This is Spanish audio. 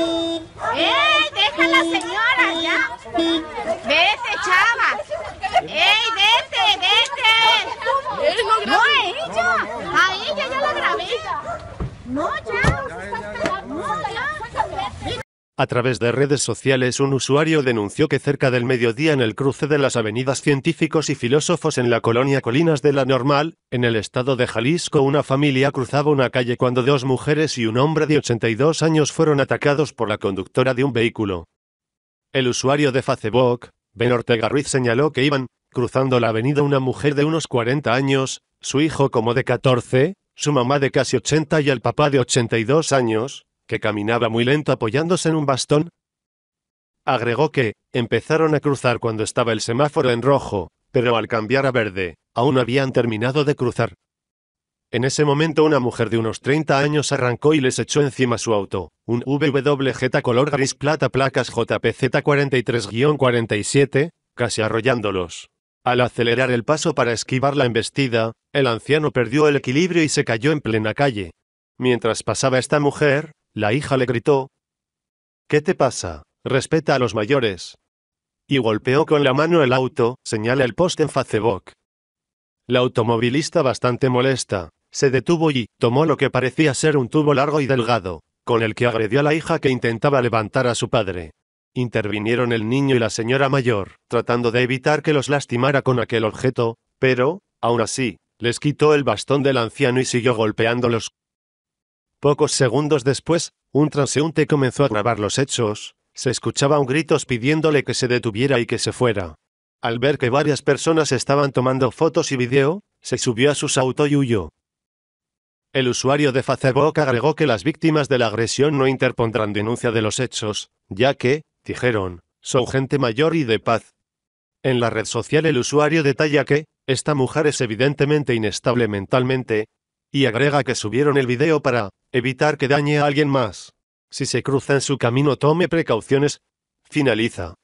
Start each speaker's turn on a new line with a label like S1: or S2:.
S1: ¡Ey, deja la señora ya! ¡Vete, chava! ¡Ey, vete, vete! ¡No, a ella! ¡A ella ya la grabé! ¡No, ya! A través de redes sociales un usuario denunció que cerca del mediodía en el cruce de las avenidas científicos y filósofos en la colonia Colinas de la Normal, en el estado de Jalisco, una familia cruzaba una calle cuando dos mujeres y un hombre de 82 años fueron atacados por la conductora de un vehículo. El usuario de Facebook, Ben Ortega Ruiz señaló que iban, cruzando la avenida una mujer de unos 40 años, su hijo como de 14, su mamá de casi 80 y el papá de 82 años, que caminaba muy lento apoyándose en un bastón. Agregó que, empezaron a cruzar cuando estaba el semáforo en rojo, pero al cambiar a verde, aún habían terminado de cruzar. En ese momento una mujer de unos 30 años arrancó y les echó encima su auto, un WWJ color gris plata placas JPZ43-47, casi arrollándolos. Al acelerar el paso para esquivar la embestida, el anciano perdió el equilibrio y se cayó en plena calle. Mientras pasaba esta mujer, la hija le gritó. ¿Qué te pasa? Respeta a los mayores. Y golpeó con la mano el auto, señala el post en Facebook. La automovilista bastante molesta, se detuvo y tomó lo que parecía ser un tubo largo y delgado, con el que agredió a la hija que intentaba levantar a su padre. Intervinieron el niño y la señora mayor, tratando de evitar que los lastimara con aquel objeto, pero, aún así, les quitó el bastón del anciano y siguió golpeándolos, Pocos segundos después, un transeúnte comenzó a grabar los hechos, se escuchaban gritos pidiéndole que se detuviera y que se fuera. Al ver que varias personas estaban tomando fotos y video, se subió a sus autos y huyó. El usuario de Facebook agregó que las víctimas de la agresión no interpondrán denuncia de los hechos, ya que, dijeron, son gente mayor y de paz. En la red social el usuario detalla que, esta mujer es evidentemente inestable mentalmente, y agrega que subieron el video para Evitar que dañe a alguien más. Si se cruza en su camino tome precauciones. Finaliza.